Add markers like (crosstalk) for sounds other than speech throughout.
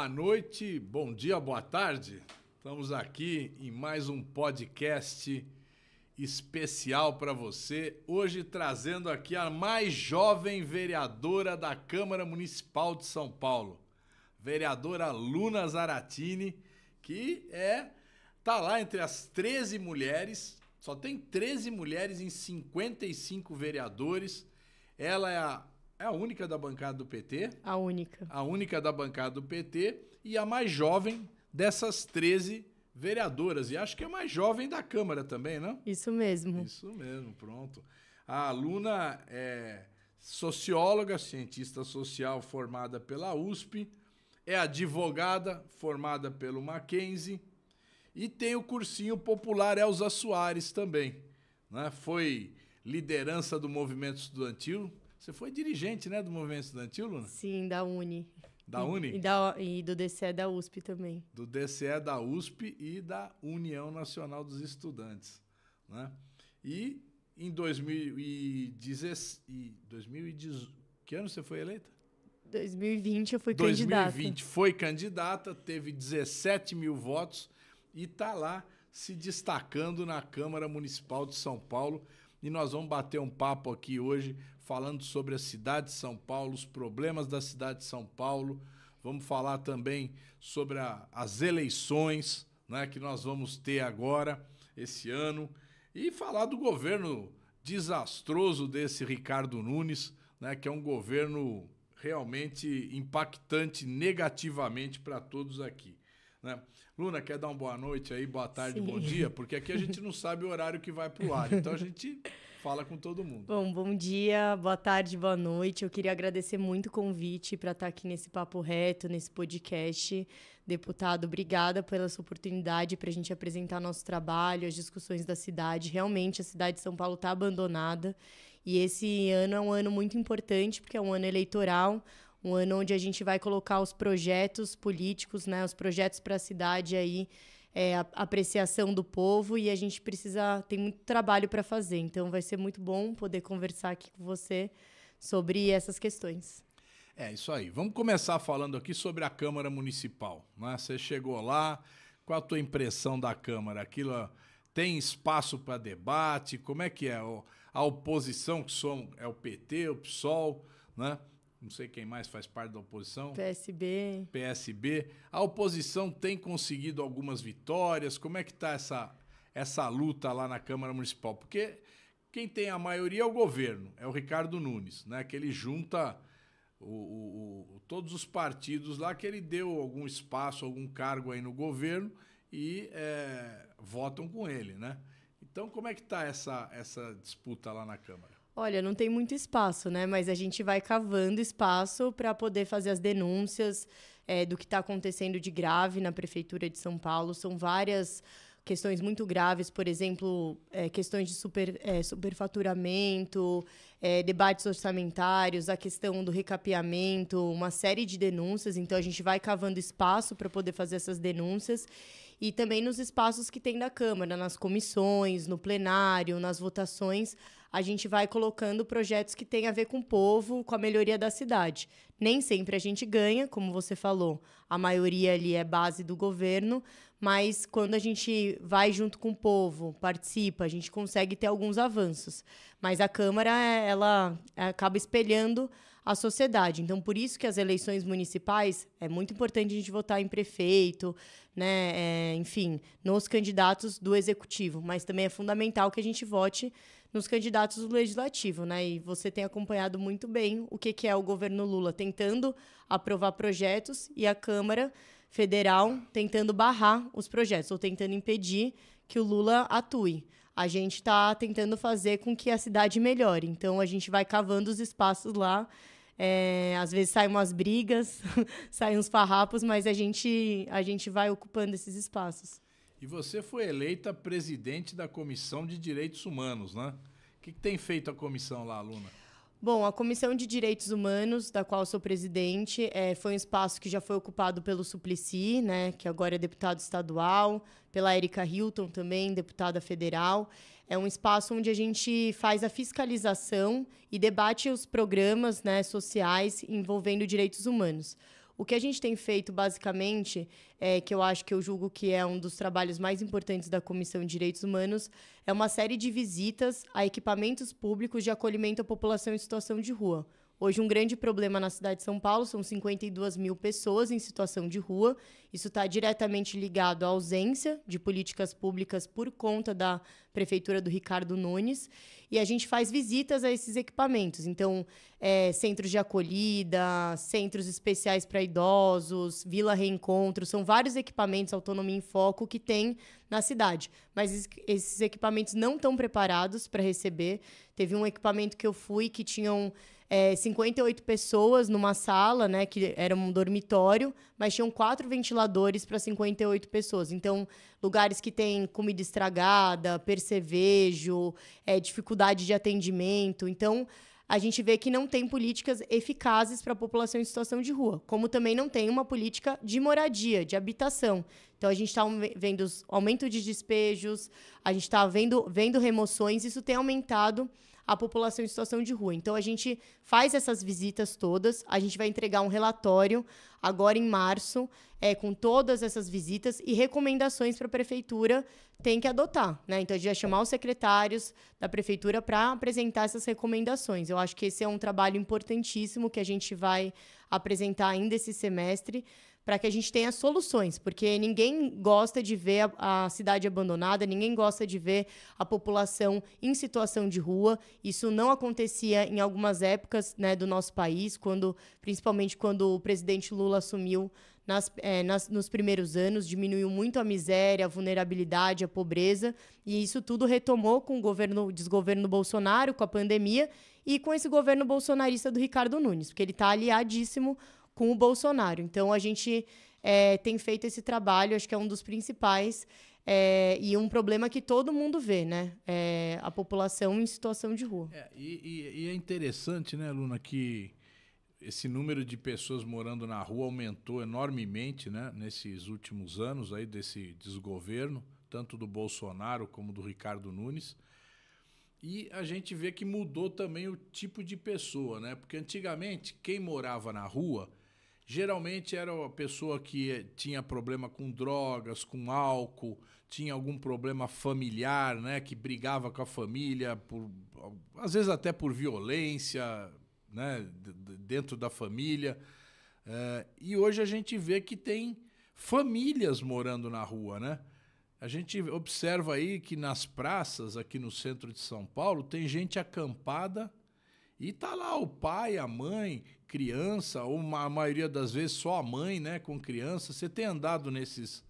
Boa noite, bom dia, boa tarde. Estamos aqui em mais um podcast especial para você. Hoje trazendo aqui a mais jovem vereadora da Câmara Municipal de São Paulo, vereadora Luna Zaratini, que é tá lá entre as 13 mulheres, só tem 13 mulheres em 55 vereadores. Ela é a é a única da bancada do PT. A única. A única da bancada do PT e a mais jovem dessas 13 vereadoras. E acho que é a mais jovem da Câmara também, não? Isso mesmo. Isso mesmo, pronto. A aluna é socióloga, cientista social formada pela USP, é advogada formada pelo Mackenzie e tem o cursinho popular Elza Soares também. Né? Foi liderança do movimento estudantil você foi dirigente, né, do movimento estudantil, Luna? Sim, da Uni. Da Uni? E, da, e do DCE da USP também. Do DCE da USP e da União Nacional dos Estudantes. Né? E em 2016, 2018, que ano você foi eleita? 2020 eu fui 2020 candidata. 2020 foi candidata, teve 17 mil votos e está lá se destacando na Câmara Municipal de São Paulo e nós vamos bater um papo aqui hoje falando sobre a cidade de São Paulo, os problemas da cidade de São Paulo. Vamos falar também sobre a, as eleições né, que nós vamos ter agora, esse ano, e falar do governo desastroso desse Ricardo Nunes, né, que é um governo realmente impactante negativamente para todos aqui. Né? Luna, quer dar uma boa noite aí, boa tarde, Sim. bom dia? Porque aqui a gente (laughs) não sabe o horário que vai para o ar, então a gente fala com todo mundo. Bom, bom dia, boa tarde, boa noite. Eu queria agradecer muito o convite para estar tá aqui nesse Papo Reto, nesse podcast. Deputado, obrigada pela sua oportunidade para a gente apresentar nosso trabalho, as discussões da cidade. Realmente, a cidade de São Paulo está abandonada e esse ano é um ano muito importante, porque é um ano eleitoral um ano onde a gente vai colocar os projetos políticos, né, os projetos para a cidade aí, é, a apreciação do povo e a gente precisa tem muito trabalho para fazer. Então vai ser muito bom poder conversar aqui com você sobre essas questões. É isso aí. Vamos começar falando aqui sobre a Câmara Municipal. Né? Você chegou lá, qual a tua impressão da Câmara? Aquilo tem espaço para debate? Como é que é? A oposição que somos é o PT, o PSOL, né? não sei quem mais faz parte da oposição. PSB. PSB. A oposição tem conseguido algumas vitórias. Como é que está essa, essa luta lá na Câmara Municipal? Porque quem tem a maioria é o governo, é o Ricardo Nunes, né? Que ele junta o, o, o todos os partidos lá que ele deu algum espaço, algum cargo aí no governo e é, votam com ele, né? Então, como é que está essa, essa disputa lá na Câmara? Olha, não tem muito espaço, né? Mas a gente vai cavando espaço para poder fazer as denúncias é, do que está acontecendo de grave na Prefeitura de São Paulo. São várias questões muito graves, por exemplo, é, questões de super, é, superfaturamento, é, debates orçamentários, a questão do recapeamento, uma série de denúncias. Então, a gente vai cavando espaço para poder fazer essas denúncias. E também nos espaços que tem da Câmara, nas comissões, no plenário, nas votações a gente vai colocando projetos que têm a ver com o povo, com a melhoria da cidade. Nem sempre a gente ganha, como você falou, a maioria ali é base do governo, mas quando a gente vai junto com o povo, participa, a gente consegue ter alguns avanços. Mas a Câmara, ela é, acaba espelhando a sociedade. Então, por isso que as eleições municipais é muito importante a gente votar em prefeito, né? É, enfim, nos candidatos do executivo. Mas também é fundamental que a gente vote nos candidatos do legislativo, né? E você tem acompanhado muito bem o que, que é o governo Lula tentando aprovar projetos e a Câmara Federal tentando barrar os projetos ou tentando impedir que o Lula atue. A gente está tentando fazer com que a cidade melhore. Então a gente vai cavando os espaços lá. É, às vezes saem umas brigas, (laughs) saem uns farrapos, mas a gente, a gente vai ocupando esses espaços. E você foi eleita presidente da Comissão de Direitos Humanos, né? O que, que tem feito a comissão lá, Luna? Bom, a Comissão de Direitos Humanos, da qual sou presidente, é, foi um espaço que já foi ocupado pelo Suplicy, né, que agora é deputado estadual, pela Erika Hilton também, deputada federal. É um espaço onde a gente faz a fiscalização e debate os programas né, sociais envolvendo direitos humanos. O que a gente tem feito, basicamente, é, que eu acho que eu julgo que é um dos trabalhos mais importantes da Comissão de Direitos Humanos, é uma série de visitas a equipamentos públicos de acolhimento à população em situação de rua. Hoje, um grande problema na cidade de São Paulo são 52 mil pessoas em situação de rua. Isso está diretamente ligado à ausência de políticas públicas por conta da prefeitura do Ricardo Nunes. E a gente faz visitas a esses equipamentos. Então, é, centros de acolhida, centros especiais para idosos, Vila Reencontro, são vários equipamentos Autonomia em Foco que tem na cidade. Mas esses equipamentos não estão preparados para receber. Teve um equipamento que eu fui que tinham é, 58 pessoas numa sala, né, que era um dormitório, mas tinham quatro ventiladores para 58 pessoas. Então, lugares que tem comida estragada, percevejo, é, dificuldade de atendimento. Então, a gente vê que não tem políticas eficazes para a população em situação de rua, como também não tem uma política de moradia, de habitação. Então, a gente está vendo aumento de despejos, a gente está vendo, vendo remoções, isso tem aumentado a população em situação de rua. Então, a gente faz essas visitas todas, a gente vai entregar um relatório agora em março, é, com todas essas visitas e recomendações para a prefeitura tem que adotar. Né? Então, a gente vai chamar os secretários da prefeitura para apresentar essas recomendações. Eu acho que esse é um trabalho importantíssimo que a gente vai apresentar ainda esse semestre para que a gente tenha soluções, porque ninguém gosta de ver a, a, cidade abandonada, ninguém gosta de ver a população em situação de rua. Isso não acontecia em algumas épocas né, do nosso país, quando, principalmente quando o presidente Lula Lula assumiu nas, é, nas, nos primeiros anos, diminuiu muito a miséria, a vulnerabilidade, a pobreza, e isso tudo retomou com o governo, desgoverno Bolsonaro, com a pandemia e com esse governo bolsonarista do Ricardo Nunes, porque ele está aliadíssimo com o Bolsonaro. Então a gente é, tem feito esse trabalho, acho que é um dos principais é, e um problema que todo mundo vê, né? É, a população em situação de rua. É, e, e, e, é interessante, né, Luna, que esse número de pessoas morando na rua aumentou enormemente né, nesses últimos anos aí desse desgoverno, tanto do Bolsonaro como do Ricardo Nunes. E a gente vê que mudou também o tipo de pessoa, né? Porque antigamente quem morava na rua geralmente era uma pessoa que eh, tinha problema com drogas, com álcool, tinha algum problema familiar, né? Que brigava com a família, por, às vezes até por violência, né, dentro da família. É, e hoje a gente vê que tem famílias morando na rua, né? A gente observa aí que nas praças aqui no centro de São Paulo tem gente acampada e tá lá o pai, a mãe, criança, ou uma, a maioria das vezes só a mãe, né, com criança. Você tem andado nesses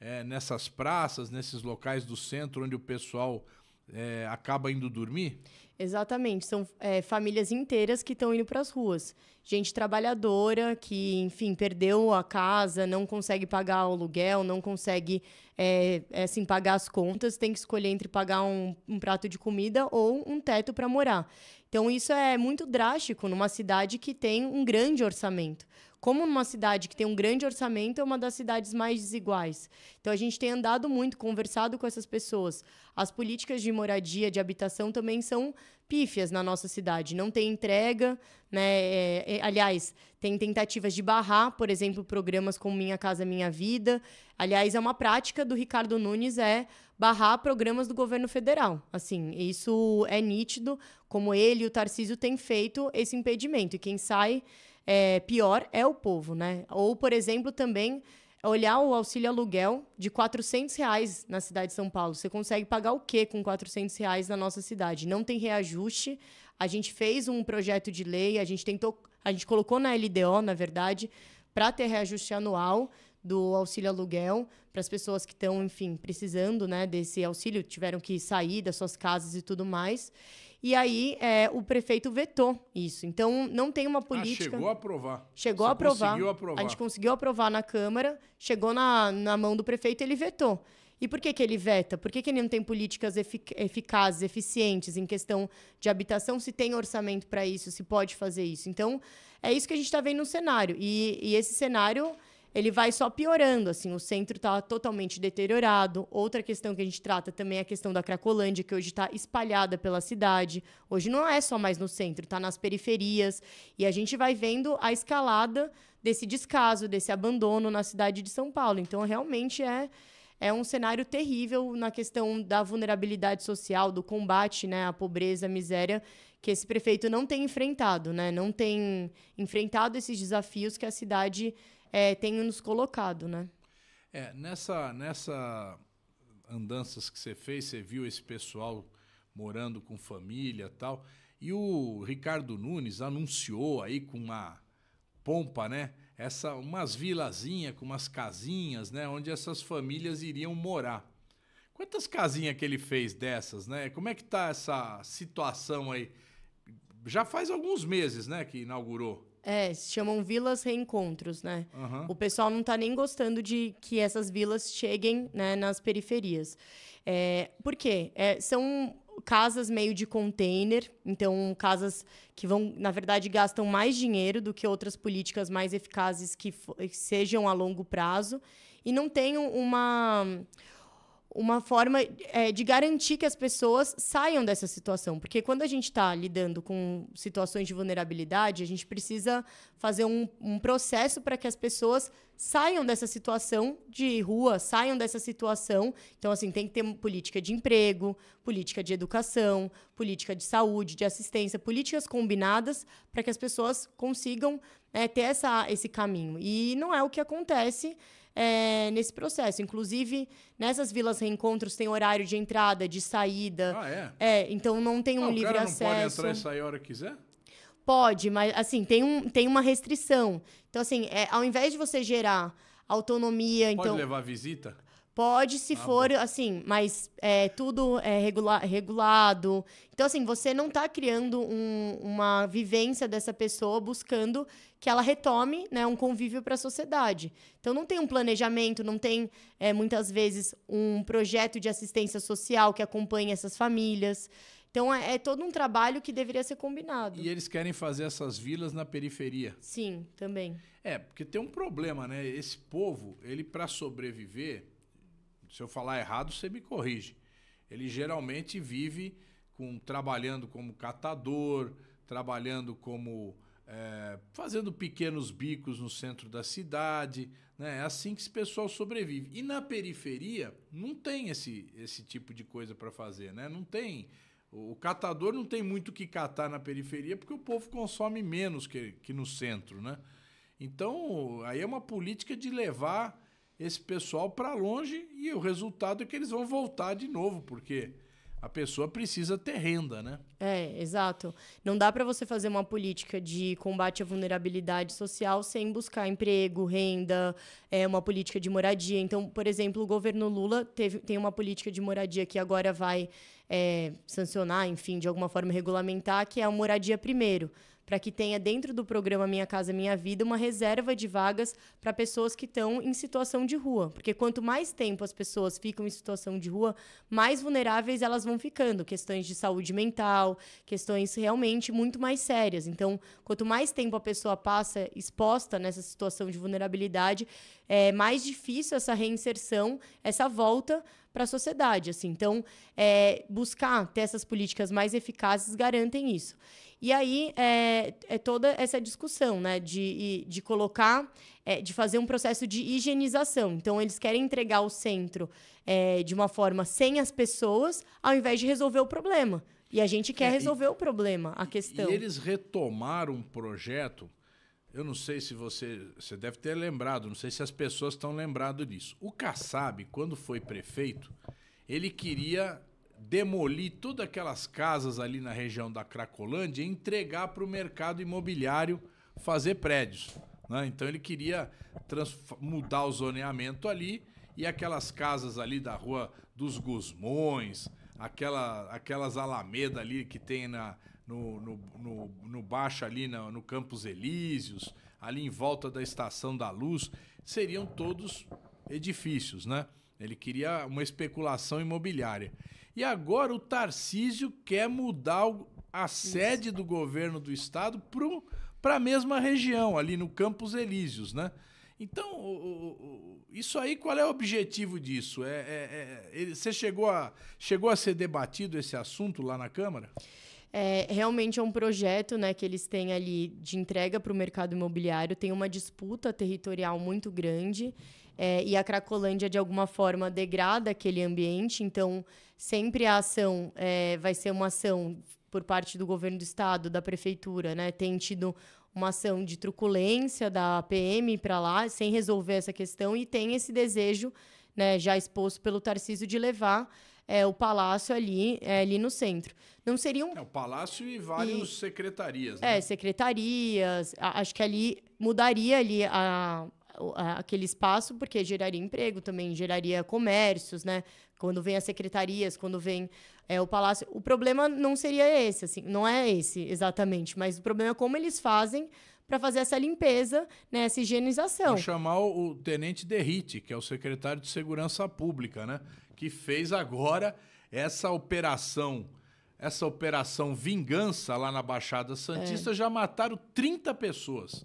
é, nessas praças, nesses locais do centro onde o pessoal é, acaba indo dormir? Exatamente, são é, famílias inteiras que estão indo para as ruas. Gente trabalhadora que, enfim, perdeu a casa, não consegue pagar o aluguel, não consegue é, é assim, pagar as contas, tem que escolher entre pagar um, um prato de comida ou um teto para morar. Então, isso é muito drástico numa cidade que tem um grande orçamento. Como numa cidade que tem um grande orçamento, é uma das cidades mais desiguais. Então, a gente tem andado muito, conversado com essas pessoas. As políticas de moradia, de habitação também são pífias na nossa cidade. Não tem entrega, né? É, é, aliás, tem tentativas de barrar, por exemplo, programas como Minha Casa Minha Vida. Aliás, é uma prática do Ricardo Nunes é barrar programas do governo federal. Assim, isso é nítido, como ele e o Tarcísio têm feito esse impedimento. E quem sai é, pior é o povo, né? Ou, por exemplo, também olhar o auxílio aluguel de 400 reais na cidade de São Paulo. Você consegue pagar o quê com 400 reais na nossa cidade? Não tem reajuste. A gente fez um projeto de lei, a gente tentou, a gente colocou na LDO, na verdade, para ter reajuste anual do auxílio aluguel para as pessoas que estão, enfim, precisando, né, desse auxílio, tiveram que sair das suas casas e tudo mais. E aí é, o prefeito vetou isso. Então não tem uma ah, política. Ah, chegou a aprovar. Chegou Você a aprovar. Conseguiu aprovar. A gente conseguiu aprovar na Câmara, chegou na, na mão do prefeito ele vetou. E por que, que ele veta? Por que, que ele não tem políticas efic eficazes, eficientes em questão de habitação, se tem orçamento para isso, se pode fazer isso? Então, é isso que a gente está vendo no cenário. E, e esse cenário ele vai só piorando, assim, o centro está totalmente deteriorado. Outra questão que a gente trata também é a questão da Cracolândia, que hoje está espalhada pela cidade. Hoje não é só mais no centro, está nas periferias. E a gente vai vendo a escalada desse descaso, desse abandono na cidade de São Paulo. Então, realmente é é um cenário terrível na questão da vulnerabilidade social, do combate né, à pobreza, à miséria, que esse prefeito não tem enfrentado, né? não tem enfrentado esses desafios que a cidade é, tenho nos colocado, né? É, nessa, nessa andanças que você fez, você viu esse pessoal morando com família tal. E o Ricardo Nunes anunciou aí com uma pompa, né? Essa, umas vilazinhas com umas casinhas, né? Onde essas famílias iriam morar. Quantas casinhas que ele fez dessas, né? Como é que tá essa situação aí? Já faz alguns meses, né, que inaugurou. É, se chamam vilas reencontros, né? Uhum. O pessoal não tá nem gostando de que essas vilas cheguem né, nas periferias. É, por quê? É, são casas meio de container, então casas que vão, na verdade, gastam mais dinheiro do que outras políticas mais eficazes que, que sejam a longo prazo e não tem uma uma forma é, de garantir que as pessoas saiam dessa situação. Porque quando a gente está lidando com situações de vulnerabilidade, a gente precisa fazer um, um processo para que as pessoas saiam dessa situação de rua, saiam dessa situação. Então, assim, tem que ter política de emprego, política de educação, política de saúde, de assistência, políticas combinadas para que as pessoas consigam é, ter essa, esse caminho. E não é o que acontece é, nesse processo. Inclusive, nessas vilas reencontros tem horário de entrada, de saída. Ah, é? É, então não tem um livre acesso. não pode entrar e sair a hora que quiser? Pode, mas assim, tem, um, tem uma restrição. Então, assim, é, ao invés de você gerar autonomia. Pode então... levar visita? Pode, se ah, for, bom. assim, mas é, tudo é regula regulado. Então, assim, você não está criando um, uma vivência dessa pessoa buscando que ela retome né, um convívio para a sociedade. Então, não tem um planejamento, não tem, é, muitas vezes, um projeto de assistência social que acompanhe essas famílias. Então, é, é todo um trabalho que deveria ser combinado. E eles querem fazer essas vilas na periferia. Sim, também. É, porque tem um problema, né? Esse povo, ele, para sobreviver se eu falar errado, você me corrige. Ele geralmente vive com trabalhando como catador, trabalhando como é, fazendo pequenos bicos no centro da cidade, né? É assim que esse pessoal sobrevive. E na periferia não tem esse, esse tipo de coisa para fazer, né? Não tem o catador não tem muito o que catar na periferia porque o povo consome menos que, que no centro, né? Então, aí é uma política de levar esse pessoal para longe e o resultado é que eles vão voltar de novo, porque a pessoa precisa ter renda, né? É, exato. Não dá para você fazer uma política de combate à vulnerabilidade social sem buscar emprego, renda, é uma política de moradia. Então, por exemplo, o governo Lula teve, tem uma política de moradia que agora vai é, sancionar, enfim, de alguma forma regulamentar, que é a moradia primeiro para que tenha dentro do programa Minha Casa Minha Vida uma reserva de vagas para pessoas que estão em situação de rua. Porque quanto mais tempo as pessoas ficam em situação de rua, mais vulneráveis elas vão ficando. Questões de saúde mental, questões realmente muito mais sérias. Então, quanto mais tempo a pessoa passa exposta nessa situação de vulnerabilidade, é mais difícil essa reinserção, essa volta para a sociedade. Assim. Então, é, buscar ter essas políticas mais eficazes garantem isso. E aí é, é toda essa discussão né, de, de colocar, é, de fazer um processo de higienização. Então, eles querem entregar o centro é, de uma forma sem as pessoas, ao invés de resolver o problema. E a gente quer é, resolver e, o problema, a questão. E eles retomaram um projeto eu não sei se você, você deve ter lembrado, não sei se as pessoas estão lembrado disso. O Kassab, quando foi prefeito, ele queria demolir todas aquelas casas ali na região da Cracolândia e entregar para o mercado imobiliário fazer prédios. Né? Então ele queria mudar o zoneamento ali e aquelas casas ali da Rua dos Gusmões, aquela, aquelas alamedas ali que tem na, no, no, no, no baixo ali no, no Campos Elíseos, ali em volta da Estação da Luz, seriam todos edifícios, né? Ele queria uma especulação imobiliária. E agora o Tarcísio quer mudar a sede do governo do estado para a mesma região, ali no Campos Elíseos, né? Então, isso aí, qual é o objetivo disso? É, é, é, você chegou a, chegou a ser debatido esse assunto lá na Câmara? É, realmente é um projeto né, que eles têm ali de entrega para o mercado imobiliário, tem uma disputa territorial muito grande. É, e a Cracolândia, de alguma forma, degrada aquele ambiente. Então, sempre a ação é, vai ser uma ação por parte do governo do estado, da prefeitura, né? Tem tido uma ação de truculência da PM para lá, sem resolver essa questão, e tem esse desejo, né, já exposto pelo Tarcísio, de levar é, o palácio ali, é, ali no centro. Não seriam. É, o palácio e várias e, secretarias, é, né? É, secretarias. acho que ali mudaria ali a, a, aquele espaço, porque geraria emprego também, geraria comércios, né? Quando vem as secretarias, quando vem é, o palácio. O problema não seria esse, assim, não é esse exatamente, mas o problema é como eles fazem para fazer essa limpeza, né, essa higienização. Vou chamar o tenente Derrite, que é o secretário de Segurança Pública, né? que fez agora essa operação, essa operação vingança lá na Baixada Santista, é. já mataram 30 pessoas.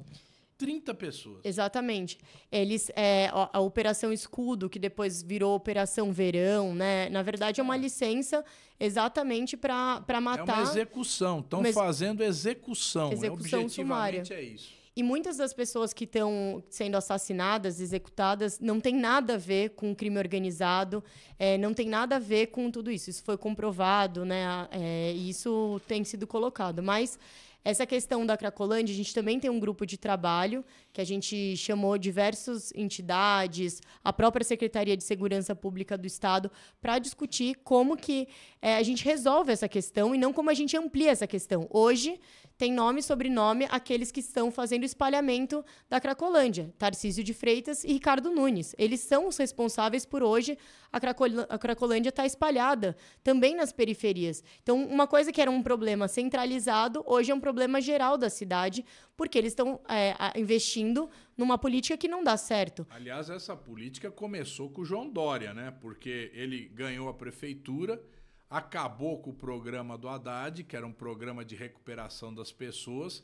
30 pessoas. Exatamente. Eles, é, a, a, Operação Escudo, que depois virou Operação Verão, né? Na verdade, é uma é. licença exatamente para matar. É uma execução. Estão ex... fazendo execução. Né? Execução né? Objetivamente sumária. é isso. E muitas das pessoas que estão sendo assassinadas, executadas, não tem nada a ver com crime organizado, é, não tem nada a ver com tudo isso. Isso foi comprovado, né? É, isso tem sido colocado. Mas essa questão da Cracolândia, a gente também tem um grupo de trabalho que a gente chamou diversas entidades, a própria Secretaria de Segurança Pública do Estado, para discutir como que é, a gente resolve essa questão e não como a gente amplia essa questão. Hoje, tem nome e sobrenome aqueles que estão fazendo espalhamento da Cracolândia, Tarcísio de Freitas e Ricardo Nunes. Eles são os responsáveis por hoje a, Cracol a Cracolândia estar tá espalhada também nas periferias. Então, uma coisa que era um problema centralizado, hoje é um problema geral da cidade, porque eles estão é, investindo numa política que não dá certo. Aliás, essa política começou com o João Dória, né? Porque ele ganhou a prefeitura, acabou com o programa do Haddad, que era um programa de recuperação das pessoas,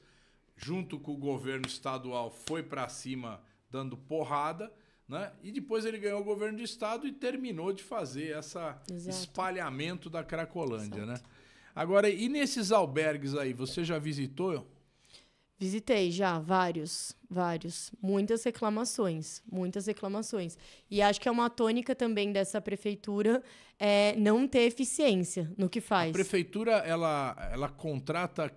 junto com o governo estadual foi para cima dando porrada. Né? E depois ele ganhou o governo de estado e terminou de fazer esse espalhamento da Cracolândia, né? Agora, e nesses albergues aí, você já visitou? Visitei já vários, vários, muitas reclamações, muitas reclamações. E acho que é uma tônica também dessa prefeitura é não ter eficiência no que faz. A prefeitura ela, ela contrata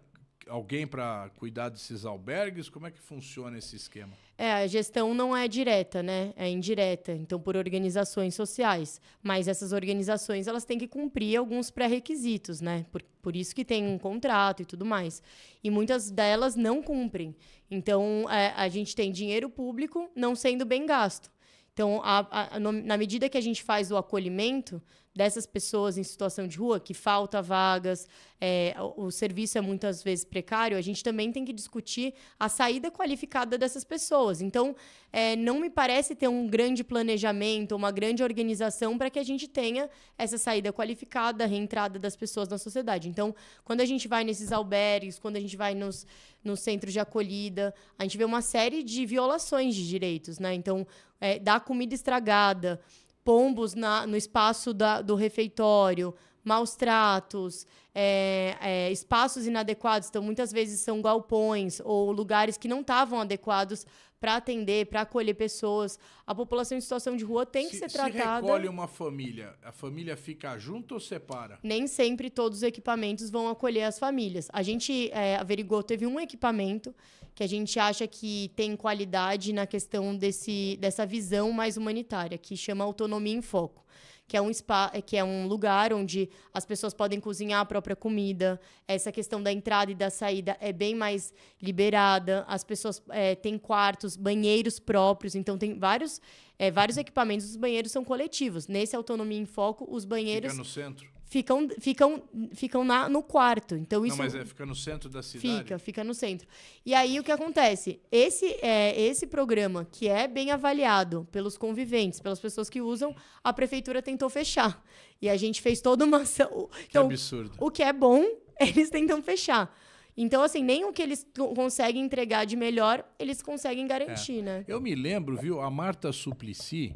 alguém para cuidar desses albergues? Como é que funciona esse esquema? É, a gestão não é direta, né? É indireta, então por organizações sociais. Mas essas organizações, elas têm que cumprir alguns pré-requisitos, né? Por, por isso que tem um contrato e tudo mais. E muitas delas não cumprem. Então, é, a gente tem dinheiro público não sendo bem gasto. Então, a, a, no, na medida que a gente faz o acolhimento, dessas pessoas em situação de rua, que falta vagas, é, o, o serviço é muitas vezes precário, a gente também tem que discutir a saída qualificada dessas pessoas. Então, é, não me parece ter um grande planejamento, uma grande organização para que a gente tenha essa saída qualificada, a reentrada das pessoas na sociedade. Então, quando a gente vai nesses albergues, quando a gente vai nos, nos centros de acolhida, a gente vê uma série de violações de direitos, né? Então, é, comida estragada, pombos na, no espaço da, do refeitório, maus tratos, é, é, espaços inadequados. Então, muitas vezes são galpões ou lugares que não estavam adequados para atender, para acolher pessoas. A população em situação de rua tem se, que ser tratada. Se recolhe uma família, a família fica junto ou separa? Nem sempre todos os equipamentos vão acolher as famílias. A gente é, averigou, teve um equipamento que a gente acha que tem qualidade na questão desse, dessa visão mais humanitária, que chama Autonomia em Foco. Que é, um spa, que é um lugar onde as pessoas podem cozinhar a própria comida, essa questão da entrada e da saída é bem mais liberada, as pessoas é, têm quartos, banheiros próprios, então tem vários, é, vários equipamentos, os banheiros são coletivos. Nesse Autonomia em Foco, os banheiros. Fica no centro? ficam ficam ficam na, no quarto. Então isso Não, mas é, fica no centro da cidade. Fica, fica no centro. E aí o que acontece? Esse é esse programa que é bem avaliado pelos conviventes, pelas pessoas que usam, a prefeitura tentou fechar. E a gente fez toda uma ação. Então, que absurdo. O que é bom, (laughs) eles tentam fechar. Então, assim, nem o que eles conseguem entregar de melhor, eles conseguem garantir, é. né? Eu me lembro, viu, a Marta Suplicy,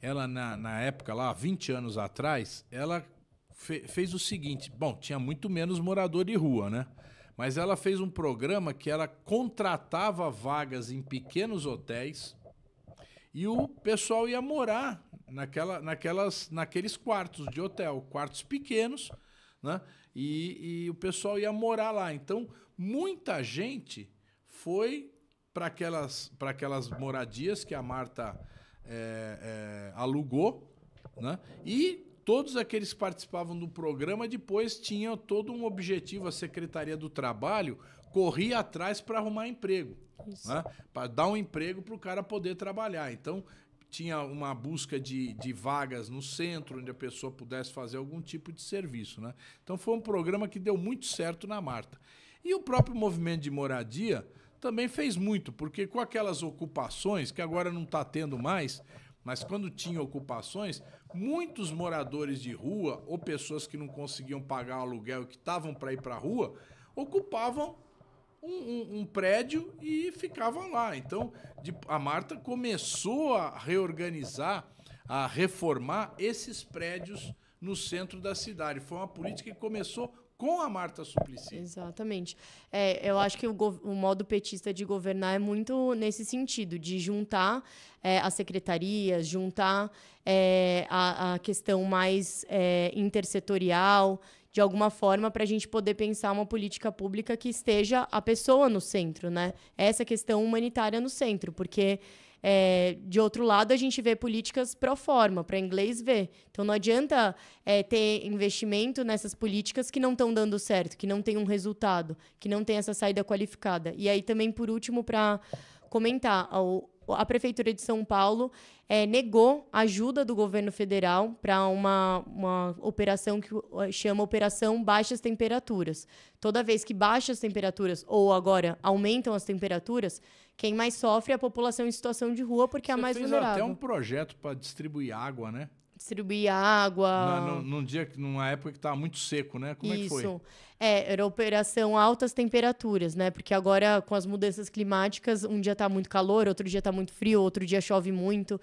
ela na, na época lá, 20 anos atrás, ela fe, fez o seguinte: bom, tinha muito menos morador de rua, né? Mas ela fez um programa que ela contratava vagas em pequenos hotéis e o pessoal ia morar naquela, naquelas, naqueles quartos de hotel, quartos pequenos, né? E, e o pessoal ia morar lá. Então, muita gente foi para aquelas, aquelas moradias que a Marta é, é, alugou, né? E todos aqueles que participavam do programa depois tinham todo um objetivo, a Secretaria do Trabalho corria atrás para arrumar emprego, né? para dar um emprego para o cara poder trabalhar. Então, tinha uma busca de, de vagas no centro, onde a pessoa pudesse fazer algum tipo de serviço. Né? Então, foi um programa que deu muito certo na Marta. E o próprio movimento de moradia também fez muito, porque com aquelas ocupações, que agora não está tendo mais, mas quando tinha ocupações, muitos moradores de rua ou pessoas que não conseguiam pagar o aluguel e que estavam para ir para a rua ocupavam um, um, um, prédio e ficavam lá. Então de, a Marta começou a reorganizar, a reformar esses prédios no centro da cidade. Foi uma política que começou com a Marta Suplicy. Exatamente. É, eu acho que o, o, modo petista de governar é muito nesse sentido, de juntar é, as secretarias, juntar é, a, a, questão mais é, intersetorial, de alguma forma, para a gente poder pensar uma política pública que esteja a pessoa no centro, né? Essa questão humanitária no centro, porque é, de outro lado, a gente vê políticas pro forma, para inglês ver. Então não adianta é, ter investimento nessas políticas que não estão dando certo, que não tem um resultado, que não tem essa saída qualificada. E aí também, por último, para comentar, a Prefeitura de São Paulo é, negou ajuda do governo federal para uma, uma operação que eh, chama Operação Baixas Temperaturas. Toda vez que baixam as temperaturas, ou agora aumentam as temperaturas, quem mais sofre é a população em situação de rua, porque Você é a mais fez vulnerável. até um projeto para distribuir água, né? distribuir água. num dia, numa época que estava muito seco, né? Como Isso. é que foi? É, era operação altas temperaturas, né? Porque agora, com as mudanças climáticas, um dia está muito calor, outro dia está muito frio, outro dia chove muito.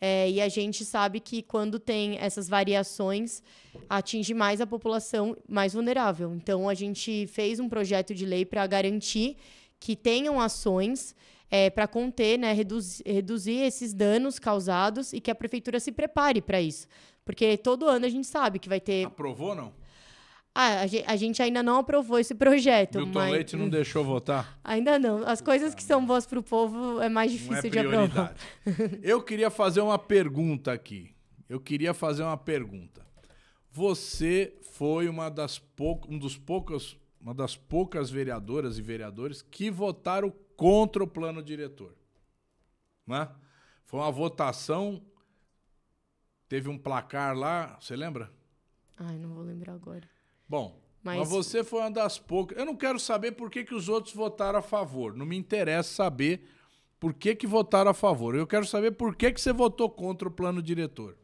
É, e a gente sabe que quando tem essas variações, atinge mais a população mais vulnerável. Então, a gente fez um projeto de lei para garantir que tenham ações é, para conter, né, reduzir esses danos causados e que a prefeitura se prepare para isso. Porque todo ano a gente sabe que vai ter. Aprovou ou não? Ah, a gente ainda não aprovou esse projeto. O mas... Leite não deixou votar? Ainda não. As coisas que são boas para o povo é mais é difícil é de aprovar. (laughs) Eu queria fazer uma pergunta aqui. Eu queria fazer uma pergunta. Você foi uma das poucas, um dos poucos, uma das poucas vereadoras e vereadores que votaram contra o plano diretor. Né? Foi uma votação, teve um placar lá, você lembra? Ai, não vou lembrar agora. Bom, mas... mas, você foi uma das poucas. Eu não quero saber por que, que os outros votaram a favor. Não me interessa saber por que, que votaram a favor. Eu quero saber por que, que você votou contra o plano diretor.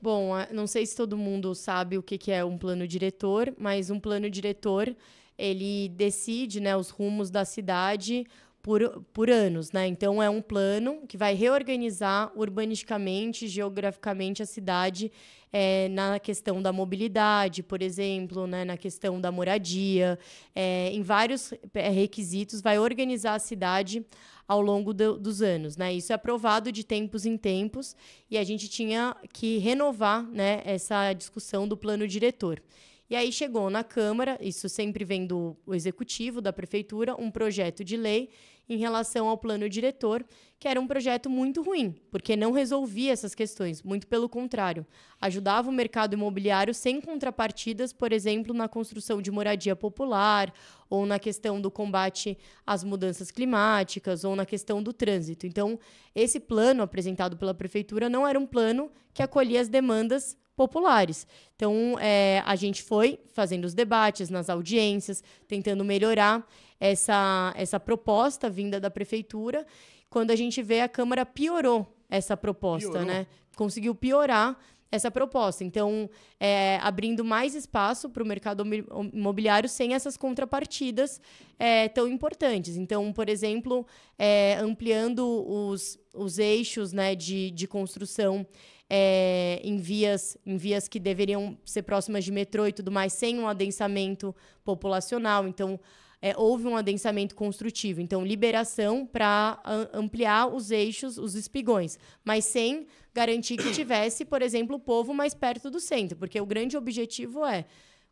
Bom, não sei se todo mundo sabe o que, que é um plano diretor, mas um plano diretor ele decide né, os rumos da cidade por, por anos. Né? Então, é um plano que vai reorganizar urbanisticamente, geograficamente a cidade é, na questão da mobilidade, por exemplo, né, na questão da moradia, é, em vários requisitos, vai organizar a cidade ao longo do, dos anos. Né? Isso é aprovado de tempos em tempos e a gente tinha que renovar né, essa discussão do plano diretor. E aí chegou na Câmara, isso sempre vem do executivo da prefeitura, um projeto de lei em relação ao plano diretor, que era um projeto muito ruim, porque não resolvia essas questões, muito pelo contrário. Ajudava o mercado imobiliário sem contrapartidas, por exemplo, na construção de moradia popular, ou na questão do combate às mudanças climáticas, ou na questão do trânsito. Então, esse plano apresentado pela prefeitura não era um plano que acolhia as demandas populares. Então, é, a gente foi fazendo os debates nas audiências, tentando melhorar essa, essa proposta vinda da prefeitura. Quando a gente vê, a Câmara piorou essa proposta, piorou. né? Conseguiu piorar essa proposta. Então, é, abrindo mais espaço para o mercado imobiliário sem essas contrapartidas é, tão importantes. Então, por exemplo, é, ampliando os, os eixos né, de, de construção é, em, vias, em vias que deveriam ser próximas de metrô e tudo mais, sem um adensamento populacional. Então, é, houve um adensamento construtivo. Então, liberação para ampliar os eixos, os espigões, mas sem garantir que tivesse, por exemplo, o povo mais perto do centro, porque o grande objetivo é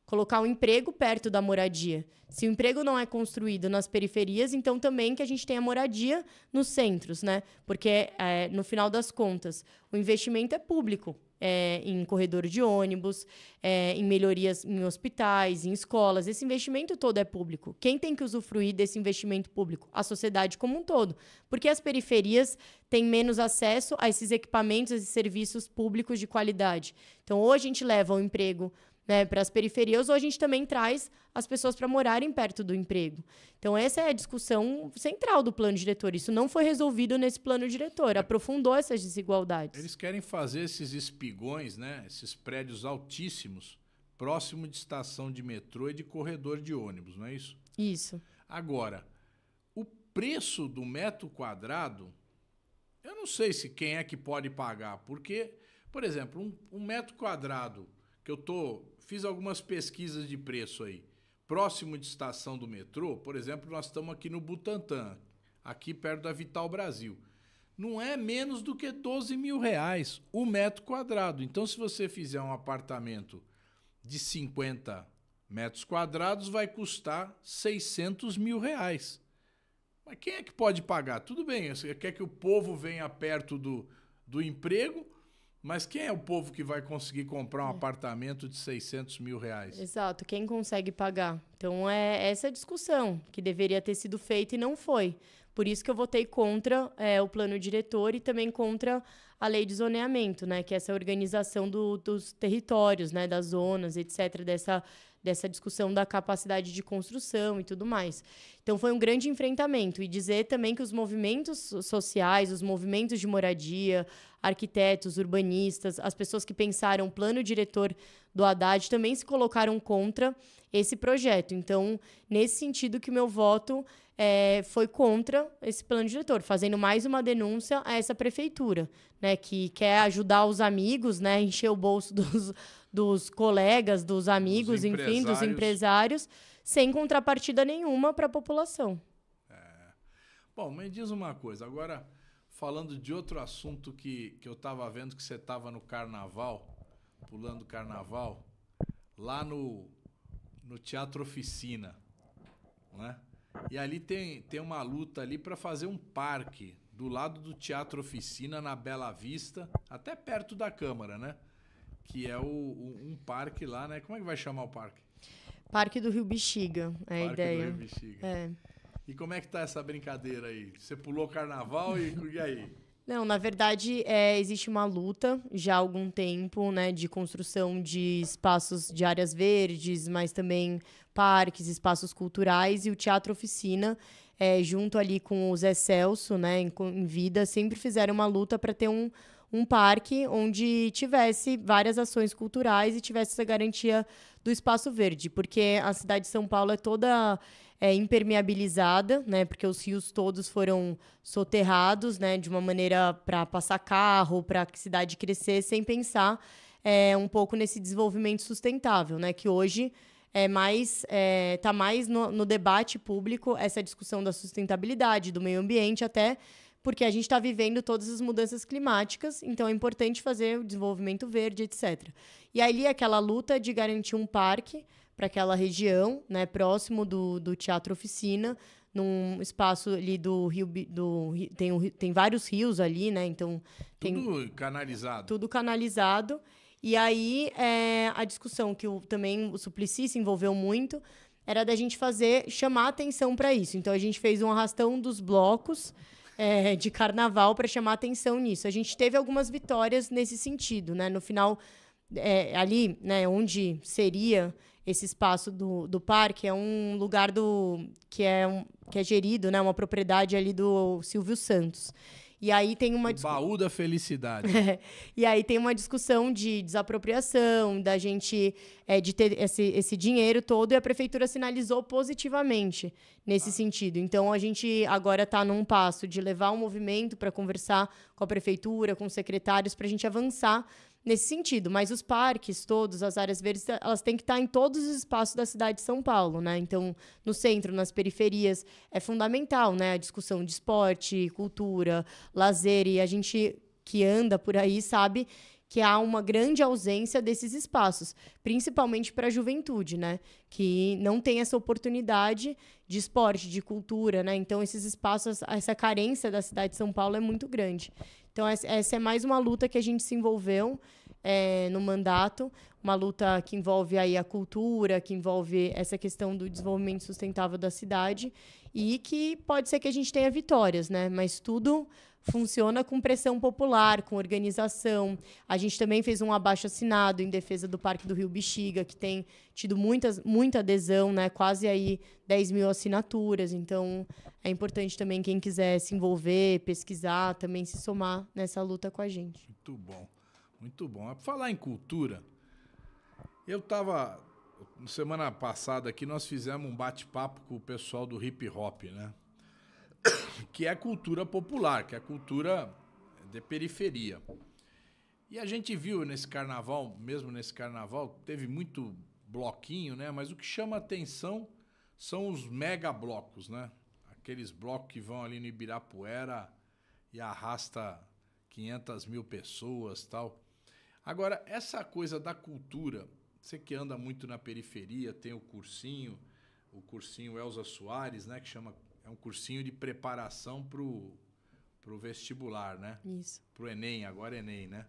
colocar um emprego perto da moradia. Se o emprego não é construído nas periferias, então também que a gente tenha moradia nos centros, né? Porque, é, no final das contas, o investimento é público. É, em corredor de ônibus, é, em melhorias em hospitais, em escolas. Esse investimento todo é público. Quem tem que usufruir desse investimento público? A sociedade como um todo. Porque as periferias têm menos acesso a esses equipamentos, e serviços públicos de qualidade. Então, ou a gente leva o emprego né, para as periferias, ou a gente também traz as pessoas para morarem perto do emprego. Então, essa é a discussão central do plano diretor. Isso não foi resolvido nesse plano diretor, é. aprofundou essas desigualdades. Eles querem fazer esses espigões, né, esses prédios altíssimos, próximo de estação de metrô e de corredor de ônibus, não é isso? Isso. Agora, o preço do metro quadrado, eu não sei se quem é que pode pagar, porque, por exemplo, um, um metro quadrado que eu tô fiz algumas pesquisas de preço aí. Próximo de estação do metrô, por exemplo, nós estamos aqui no Butantã, aqui perto da Vital Brasil. Não é menos do que 12 mil reais o metro quadrado. Então, se você fizer um apartamento de 50 metros quadrados, vai custar 600 mil reais. Mas quem é que pode pagar? Tudo bem, você quer que o povo venha perto do, do emprego mas quem é o povo que vai conseguir comprar um é. apartamento de 600 mil reais? Exato, quem consegue pagar? Então, é essa discussão que deveria ter sido feita e não foi. Por isso que eu votei contra é, o plano diretor e também contra a lei de zoneamento, né? Que é essa organização do, dos territórios, né? Das zonas, etc. Dessa dessa discussão da capacidade de construção e tudo mais. Então foi um grande enfrentamento e dizer também que os movimentos sociais, os movimentos de moradia, arquitetos, urbanistas, as pessoas que pensaram o plano diretor do Haddad também se colocaram contra esse projeto. Então, nesse sentido que o meu voto é, foi contra esse plano diretor, fazendo mais uma denúncia a essa prefeitura, né, que quer ajudar os amigos, né, encher o bolso (laughs) dos, dos colegas, dos amigos, dos enfim, dos empresários, sem contrapartida nenhuma para a população. É. Bom, me diz uma coisa, agora falando de outro assunto que, que eu estava vendo que você estava no carnaval, pulando carnaval, lá no, no Teatro Oficina, né? E ali tem, tem uma luta ali para fazer um parque do lado do Teatro Oficina, na Bela Vista, até perto da Câmara, né? Que é o, o um parque lá, né? Como é que vai chamar o parque? Parque do Rio Bexiga, é parque a ideia. Parque do Rio Bexiga. É. E como é que tá essa brincadeira aí? Você pulou carnaval e, e aí? Não, na verdade, é, existe uma luta já há algum tempo, né, de construção de espaços de áreas verdes, mas também parques, espaços culturais e o Teatro Oficina, é, junto ali com o Zé Celso, né, em, em vida, sempre fizeram uma luta para ter um, um parque onde tivesse várias ações culturais e tivesse essa garantia do espaço verde, porque a cidade de São Paulo é toda é, impermeabilizada, né? Porque os rios todos foram soterrados, né? De uma maneira para passar carro, para a cidade crescer, sem pensar é, um pouco nesse desenvolvimento sustentável, né? Que hoje é mais está é, tá mais no, no debate público essa discussão da sustentabilidade do meio ambiente até porque a gente está vivendo todas as mudanças climáticas, então é importante fazer o desenvolvimento verde, etc. E ali é aquela luta de garantir um parque para aquela região, né, próximo do, do Teatro Oficina, num espaço ali do rio do tem, tem vários rios ali, né? Então tem tudo canalizado. Tudo canalizado. E aí é, a discussão que o, também o Suplicy se envolveu muito era da gente fazer chamar atenção para isso. Então a gente fez um arrastão dos blocos é, de carnaval para chamar atenção nisso. A gente teve algumas vitórias nesse sentido, né? No final, é, ali, né, onde seria esse espaço do, do parque, é um lugar do que é, um, que é gerido, né, uma propriedade ali do Silvio Santos. E aí tem uma Baú da felicidade. É. (laughs) E aí tem uma discussão de desapropriação, da gente é, de ter esse, esse dinheiro todo, e a prefeitura sinalizou positivamente nesse ah. sentido. Então a gente agora está num passo de levar o um movimento para conversar com a prefeitura, com os secretários, para a gente avançar nesse sentido. Mas os parques todos, as áreas verdes, elas têm que estar em todos os espaços da cidade de São Paulo, né? Então, no centro, nas periferias, é fundamental, né? A discussão de esporte, cultura, lazer. E a gente que anda por aí sabe que há uma grande ausência desses espaços, principalmente para a juventude, né? Que não tem essa oportunidade de esporte, de cultura, né? Então, esses espaços, essa carência da cidade de São Paulo é muito grande. Então, essa é mais uma luta que a gente se envolveu é, no mandato, uma luta que envolve aí a cultura, que envolve essa questão do desenvolvimento sustentável da cidade e que pode ser que a gente tenha vitórias, né? Mas tudo funciona com pressão popular, com organização. A gente também fez um abaixo assinado em defesa do Parque do Rio Bexiga, que tem tido muitas, muita adesão, né? quase aí 10 mil assinaturas. Então, é importante também quem quiser se envolver, pesquisar, também se somar nessa luta com a gente. Muito bom, muito bom. Para falar em cultura, eu estava. Semana passada aqui nós fizemos um bate-papo com o pessoal do hip hop, né? que é a cultura popular, que é a cultura de periferia. E a gente viu nesse carnaval, mesmo nesse carnaval, teve muito bloquinho, né? Mas o que chama atenção são os mega blocos, né? Aqueles blocos que vão ali no Ibirapuera e arrasta 500 mil pessoas tal. Agora, essa coisa da cultura, você que anda muito na periferia, tem o cursinho, o cursinho Elza Soares, né? Que chama é um cursinho de preparação pro, pro vestibular, né? Isso. Pro Enem, agora é Enem, né?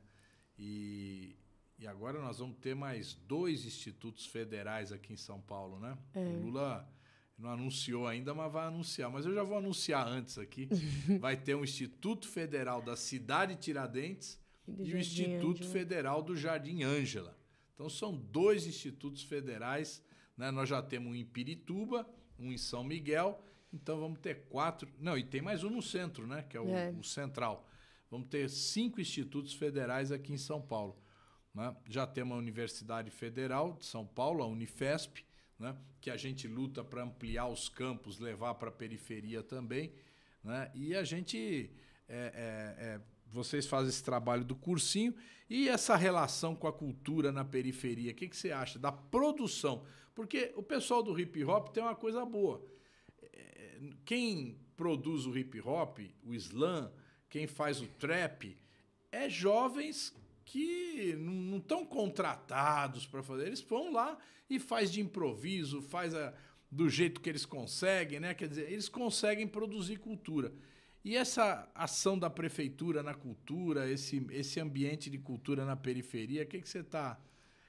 E, e agora nós vamos ter mais dois institutos federais aqui em São Paulo, né? É. O Lula não anunciou ainda, mas vai anunciar. Mas eu já vou anunciar antes aqui. (laughs) vai ter um Instituto Federal da Cidade Tiradentes e, e o Instituto Federal do Jardim Ângela. Então são dois institutos federais. Né? Nós já temos um em Pirituba, um em São Miguel então vamos ter quatro. Não, e tem mais um no centro, né? Que é o, é. o central. Vamos ter cinco institutos federais aqui em São Paulo. Né? Já temos a Universidade Federal de São Paulo, a Unifesp, né? que a gente luta para ampliar os campos, levar para a periferia também. Né? E a gente. É, é, é, vocês fazem esse trabalho do cursinho e essa relação com a cultura na periferia. O que, que você acha da produção? Porque o pessoal do hip hop tem uma coisa boa quem produz o hip hop, o slam, quem faz o trap, é jovens que não estão contratados para fazer. Eles vão lá e faz de improviso, faz a, do jeito que eles conseguem, né? Quer dizer, eles conseguem produzir cultura. E essa ação da prefeitura na cultura, esse, esse ambiente de cultura na periferia, o que, que você tá,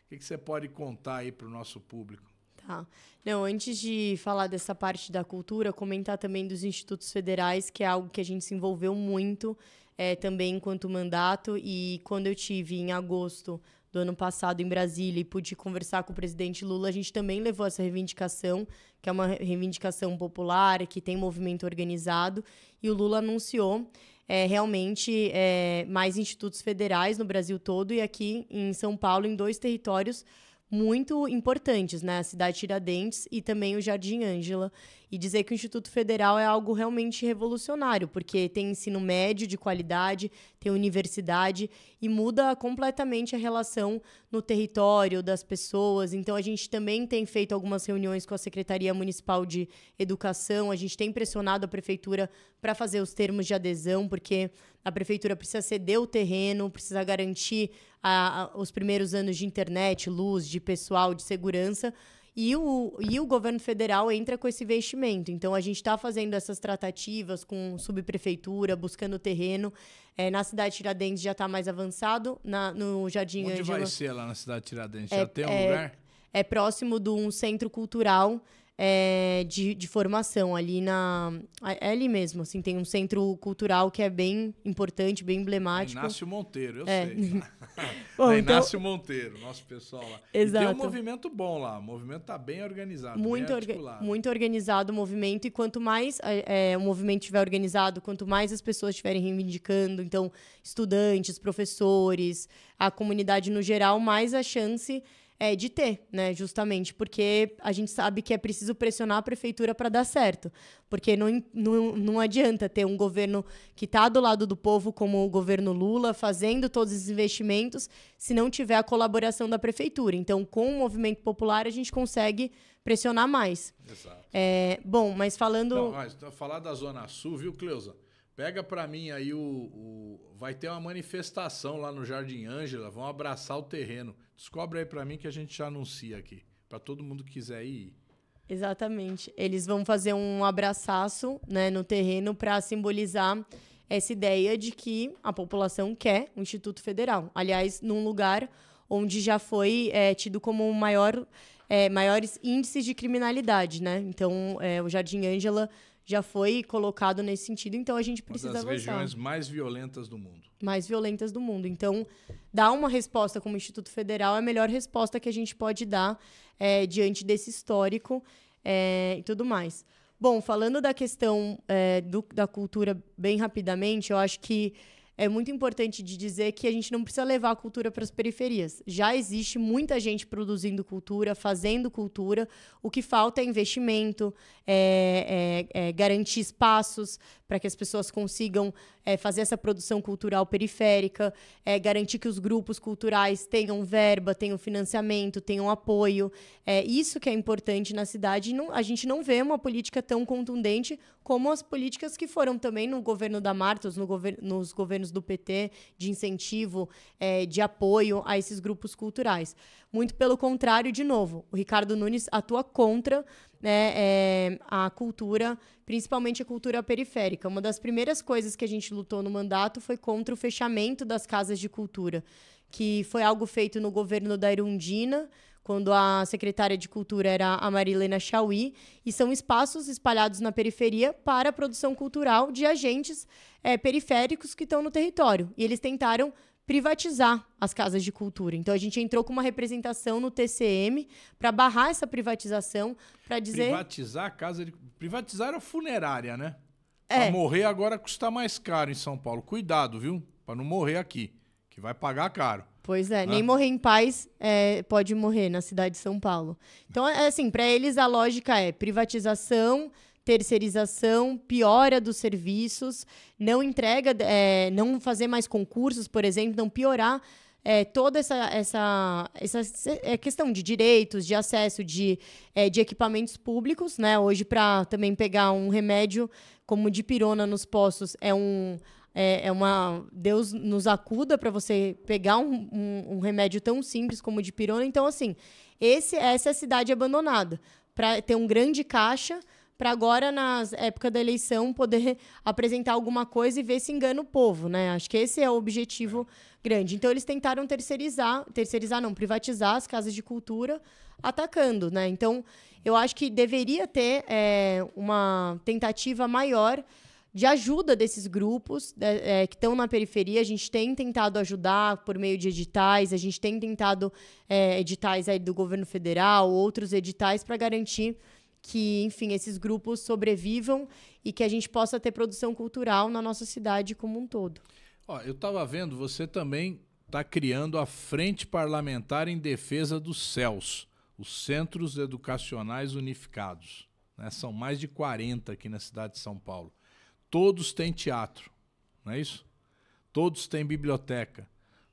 o que, que você pode contar aí para o nosso público? Tá. Não, antes de falar dessa parte da cultura, comentar também dos institutos federais, que é algo que a gente se envolveu muito é, também enquanto mandato. E quando eu tive em agosto do ano passado em Brasília e pude conversar com o presidente Lula, a gente também levou essa reivindicação, que é uma reivindicação popular, que tem movimento organizado, e o Lula anunciou é, realmente é, mais institutos federais no Brasil todo e aqui em São Paulo, em dois territórios muito importantes, né? A cidade Tiradentes e também o Jardim Ângela e dizer que o Instituto Federal é algo realmente revolucionário, porque tem ensino médio de qualidade, tem universidade e muda completamente a relação no território das pessoas. Então a gente também tem feito algumas reuniões com a Secretaria Municipal de Educação, a gente tem pressionado a prefeitura para fazer os termos de adesão, porque a prefeitura precisa ceder o terreno, precisa garantir a, a, os primeiros anos de internet, luz, de pessoal, de segurança, e o, e o governo federal entra com esse investimento. Então, a gente está fazendo essas tratativas com subprefeitura, buscando terreno. É, na cidade de Tiradentes já está mais avançado, na, no Jardim Onde Angela... vai ser lá na cidade de Tiradentes? É, já tem um é, lugar? É próximo de um centro cultural é, de, de, formação ali na. É ali mesmo, assim, tem um centro cultural que é bem importante, bem emblemático. Inácio Monteiro, eu é. sei. (laughs) bom, é, então Inácio Monteiro, nosso pessoal lá. Exato. E tem um movimento bom lá, o movimento tá bem organizado. Muito, bem orga muito organizado o movimento, e quanto mais é, é, o movimento estiver organizado, quanto mais as pessoas estiverem reivindicando, então, estudantes, professores, a comunidade no geral, mais a chance é, de ter, né? Justamente porque a gente sabe que é preciso pressionar a prefeitura para dar certo. Porque não, não, não adianta ter um governo que está do lado do povo, como o governo Lula, fazendo todos os investimentos, se não tiver a colaboração da prefeitura. Então, com o movimento popular, a gente consegue pressionar mais. Exato. É, bom, mas falando. Não, mas então, falar da Zona Sul, viu, Cleusa? Pega para mim aí o, o, Vai ter uma manifestação lá no Jardim Ângela, vão abraçar o terreno. Descobre aí para mim que a gente já anuncia aqui, para todo mundo que quiser ir. Exatamente. Eles vão fazer um abraçaço né, no terreno para simbolizar essa ideia de que a população quer o Instituto Federal. Aliás, num lugar onde já foi é, tido como o maior, é, maiores índices de criminalidade. Né? Então, é, o Jardim Ângela já foi colocado nesse sentido, então a gente precisa avançar. Uma das avançar. regiões mais violentas do mundo. Mais violentas do mundo. Então, dar uma resposta como Instituto Federal é a melhor resposta que a gente pode dar é, diante desse histórico é, e tudo mais. Bom, falando da questão é, do, da cultura bem rapidamente, eu acho que é muito importante de dizer que a gente não precisa levar a cultura para as periferias. Já existe muita gente produzindo cultura, fazendo cultura. O que falta é investimento, é, é, é garantir espaços para que as pessoas consigam é, fazer essa produção cultural periférica, é garantir que os grupos culturais tenham verba, tenham financiamento, tenham apoio. É isso que é importante na cidade. Não, a gente não vê uma política tão contundente como as políticas que foram também no governo da Martos, no gover nos governos governos do PT de incentivo, é, de apoio a esses grupos culturais. Muito pelo contrário, de novo, o Ricardo Nunes atua contra né, é, a cultura, principalmente a cultura periférica. Uma das primeiras coisas que a gente lutou no mandato foi contra o fechamento das casas de cultura, que foi algo feito no governo da Irundina, quando a secretária de Cultura era a Marilena Chauí, e são espaços espalhados na periferia para a produção cultural de agentes é, periféricos que estão no território. E eles tentaram privatizar as casas de cultura. Então a gente entrou com uma representação no TCM para barrar essa privatização, para dizer privatizar a casa de privatizar a funerária, né? É. Pra morrer agora custa mais caro em São Paulo. Cuidado, viu? Para não morrer aqui, que vai pagar caro. Pois é, ah. nem morrer em paz é, pode morrer na cidade de São Paulo. Então, é, é assim, para eles a lógica é privatização, terceirização, piora dos serviços, não entrega, é, não fazer mais concursos, por exemplo, não piorar é, toda essa, essa, essa é questão de direitos, de acesso de, é, de equipamentos públicos, né? Hoje, para também pegar um remédio como dipirona nos postos, é um é, é uma Deus nos acuda para você pegar um, um, um, remédio tão simples como o de pirona. Então, assim, esse, essa é a cidade abandonada para ter um grande caixa para agora, na época da eleição, poder apresentar alguma coisa e ver se engana o povo, né? Acho que esse é o objetivo grande. Então, eles tentaram terceirizar, terceirizar não, privatizar as casas de cultura, atacando, né? Então, eu acho que deveria ter é, uma tentativa maior de ajuda desses grupos né, é, que estão na periferia. A gente tem tentado ajudar por meio de editais, a gente tem tentado é, editais aí do governo federal, outros editais para garantir que, enfim, esses grupos sobrevivam e que a gente possa ter produção cultural na nossa cidade como um todo. Ó, eu estava vendo, você também está criando a Frente Parlamentar em Defesa dos Céus, os Centros Educacionais Unificados. Né? São mais de 40 aqui na cidade de São Paulo todos têm teatro, não é isso? Todos têm biblioteca,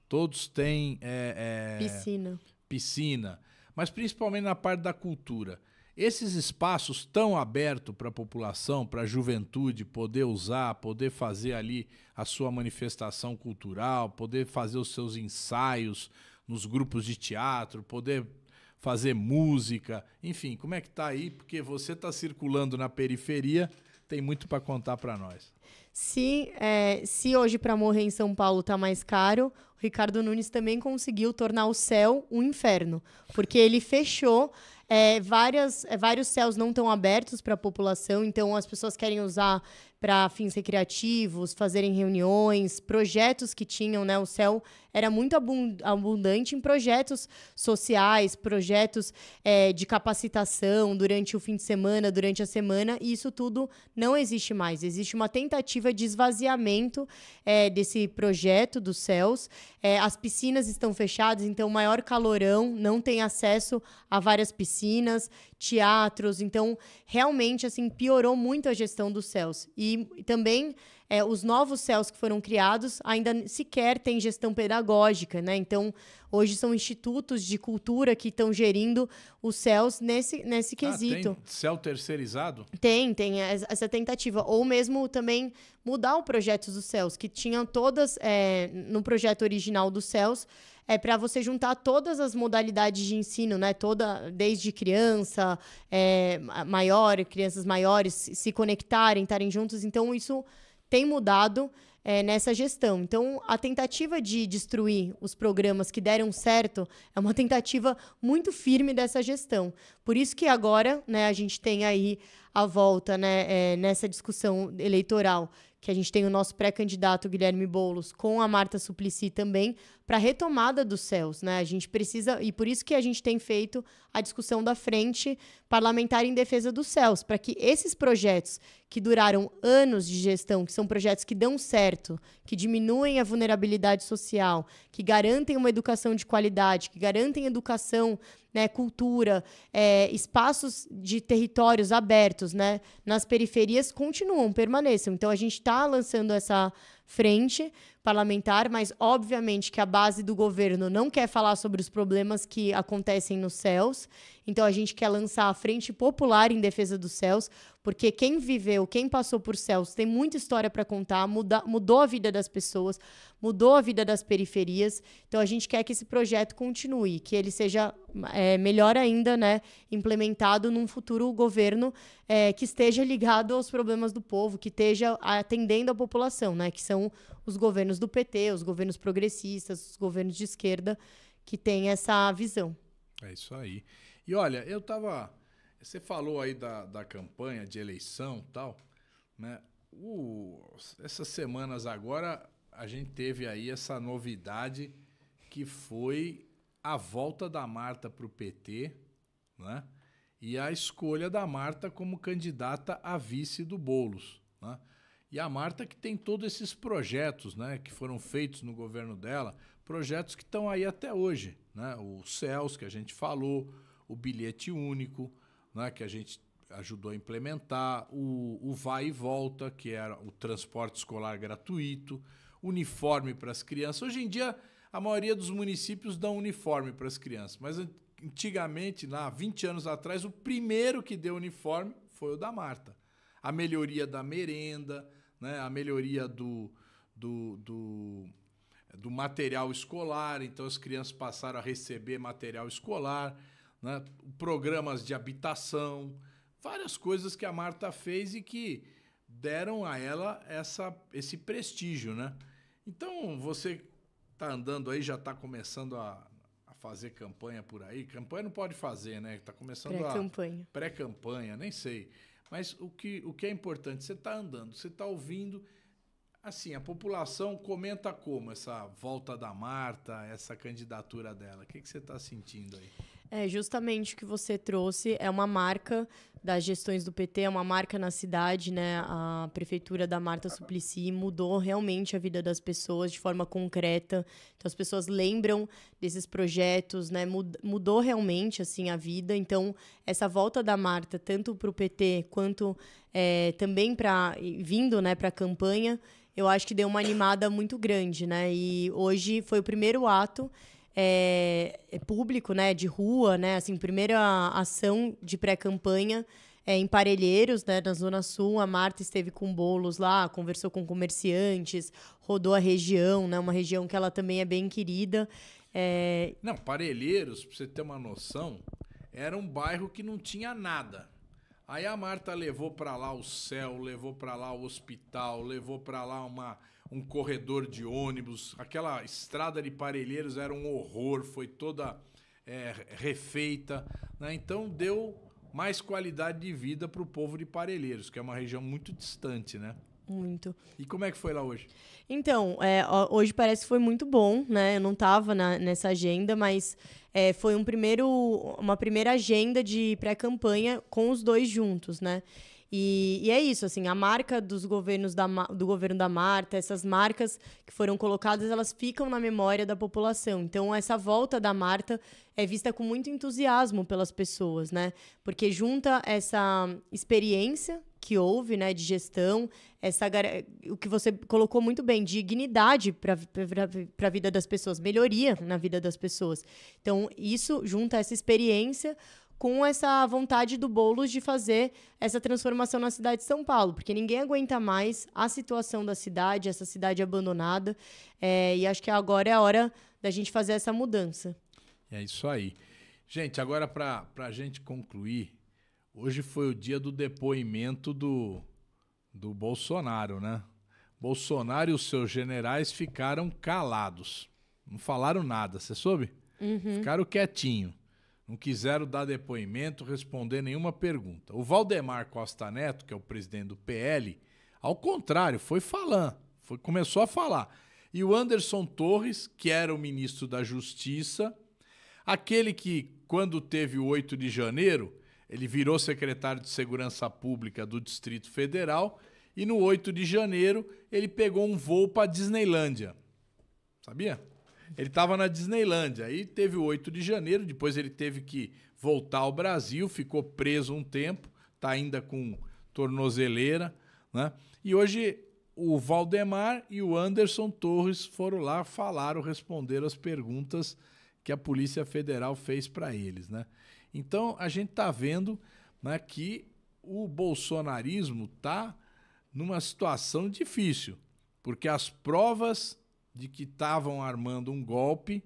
todos têm é, é, piscina. piscina, mas principalmente na parte da cultura. Esses espaços estão abertos para a população, para a juventude poder usar, poder fazer ali a sua manifestação cultural, poder fazer os seus ensaios nos grupos de teatro, poder fazer música, enfim, como é que está aí? Porque você está circulando na periferia tem muito para contar para nós. Se, é, se hoje para morrer em São Paulo está mais caro, o Ricardo Nunes também conseguiu tornar o céu um inferno, porque ele fechou é, várias, é, vários céus não estão abertos para a população, então as pessoas querem usar para fins recreativos, fazerem reuniões, projetos que tinham, né? O céu era muito abundante em projetos sociais, projetos é, de capacitação durante o fim de semana, durante a semana, e isso tudo não existe mais. Existe uma tentativa de esvaziamento é, desse projeto dos céus. É, as piscinas estão fechadas, então o maior calorão não tem acesso a várias piscinas oficinas, teatros. Então, realmente, assim, piorou muito a gestão dos céus. E também é, os novos céus que foram criados ainda sequer têm gestão pedagógica, né? Então, hoje são institutos de cultura que estão gerindo os céus nesse, nesse ah, quesito. Ah, tem céu terceirizado? Tem, tem essa tentativa. Ou mesmo também mudar o projeto dos céus, que tinham todas, é, no projeto original dos céus, é para você juntar todas as modalidades de ensino, né? Toda, desde criança, é, maior, crianças maiores se conectarem, estarem juntos. Então, isso tem mudado é, nessa gestão. Então, a tentativa de destruir os programas que deram certo é uma (laughs) tentativa muito firme dessa gestão. Por isso que agora né, a gente tem aí a volta né, é, nessa discussão eleitoral, que a gente tem o nosso pré-candidato Guilherme Boulos com a Marta Suplicy também, para a retomada dos céus, né? A gente precisa e por isso que a gente tem feito a discussão da frente parlamentar em defesa dos céus, para que esses projetos que duraram anos de gestão, que são projetos que dão certo, que diminuem a vulnerabilidade social, que garantem uma educação de qualidade, que garantem educação, né, cultura, é, espaços de territórios abertos, né, nas periferias continuam, permaneçam. Então a gente está lançando essa frente parlamentar, mas obviamente que a base do governo não quer falar sobre os problemas que acontecem nos céus. Então a gente quer lançar a Frente Popular em Defesa dos Céus, porque quem viveu, quem passou por Celso, tem muita história para contar, muda, mudou a vida das pessoas, mudou a vida das periferias. Então a gente quer que esse projeto continue, que ele seja é, melhor ainda, né, implementado num futuro governo é, que esteja ligado aos problemas do povo, que esteja atendendo a população, né, que são os governos do PT, os governos progressistas, os governos de esquerda que têm essa visão. É isso aí. E olha, eu estava você falou aí da, da campanha de eleição tal, né? Uh, essas semanas agora a gente teve aí essa novidade que foi a volta da Marta para o PT, né? E a escolha da Marta como candidata a vice do Bolos, né? E a Marta que tem todos esses projetos, né, que foram feitos no governo dela, projetos que estão aí até hoje, né? O CELS que a gente falou, o bilhete único, né, que a gente ajudou a implementar, o, o Vai e Volta, que era o transporte escolar gratuito, uniforme para as crianças. Hoje em dia, a maioria dos municípios dão uniforme para as crianças, mas antigamente, lá 20 anos atrás, o primeiro que deu uniforme foi o da Marta. A melhoria da merenda, né? a melhoria do, do, do, do material escolar, então as crianças passaram a receber material escolar né? programas de habitação, várias coisas que a Marta fez e que deram a ela essa, esse prestígio, né? Então você está andando aí, já está começando a, a, fazer campanha por aí. Campanha não pode fazer, né? Está começando pré -campanha. a pré-campanha, nem sei. Mas o que, o que é importante, você está andando, você está ouvindo. Assim, a população comenta como essa volta da Marta, essa candidatura dela. O que, que você está sentindo aí? É, justamente o que você trouxe é uma marca das gestões do PT, é uma marca na cidade, né? A prefeitura da Marta Suplicy mudou realmente a vida das pessoas de forma concreta. Então as pessoas lembram desses projetos, né? Mudou realmente assim a vida. Então essa volta da Marta, tanto para o PT quanto é, também para vindo, né? Para a campanha, eu acho que deu uma animada muito grande, né? E hoje foi o primeiro ato é, é, público, né, de rua, né, assim, primeira ação de pré-campanha é, em Parelheiros, né, na Zona Sul. A Marta esteve com bolos lá, conversou com comerciantes, rodou a região, né, uma região que ela também é bem querida. É... Não, Parelheiros, para você ter uma noção, era um bairro que não tinha nada. Aí a Marta levou para lá o céu, levou para lá o hospital, levou para lá uma um corredor de ônibus, aquela estrada de Parelheiros era um horror, foi toda é, refeita. Né? Então deu mais qualidade de vida para o povo de Parelheiros, que é uma região muito distante, né? Muito. E como é que foi lá hoje? Então, é, hoje parece que foi muito bom, né? Eu não estava nessa agenda, mas é, foi um primeiro, uma primeira agenda de pré-campanha com os dois juntos, né? E, e, é isso, assim, a marca dos governos da, do governo da Marta, essas marcas que foram colocadas, elas ficam na memória da população. Então, essa volta da Marta é vista com muito entusiasmo pelas pessoas, né? Porque junta essa experiência que houve, né, de gestão, essa o que você colocou muito bem, dignidade para a vida das pessoas, melhoria na vida das pessoas. Então, isso junta essa experiência com essa vontade do Boulos de fazer essa transformação na cidade de São Paulo, porque ninguém aguenta mais a situação da cidade, essa cidade abandonada, é, e acho que agora é a hora da gente fazer essa mudança. É isso aí. Gente, agora para a gente concluir, hoje foi o dia do depoimento do, do Bolsonaro, né? Bolsonaro e os seus generais ficaram calados, não falaram nada, você soube? Uhum. Ficaram quietinho. Não quiseram dar depoimento, responder nenhuma pergunta. O Valdemar Costa Neto, que é o presidente do PL, ao contrário, foi falando, foi, começou a falar. E o Anderson Torres, que era o ministro da Justiça, aquele que, quando teve o 8 de janeiro, ele virou secretário de Segurança Pública do Distrito Federal e no 8 de janeiro ele pegou um voo para Disneylândia. Sabia? Ele estava na Disneylandia, Aí teve o 8 de janeiro, depois ele teve que voltar ao Brasil, ficou preso um tempo, está ainda com tornozeleira. Né? E hoje o Valdemar e o Anderson Torres foram lá, falaram, responderam as perguntas que a Polícia Federal fez para eles. Né? Então a gente está vendo né, que o bolsonarismo está numa situação difícil, porque as provas de que estavam armando um golpe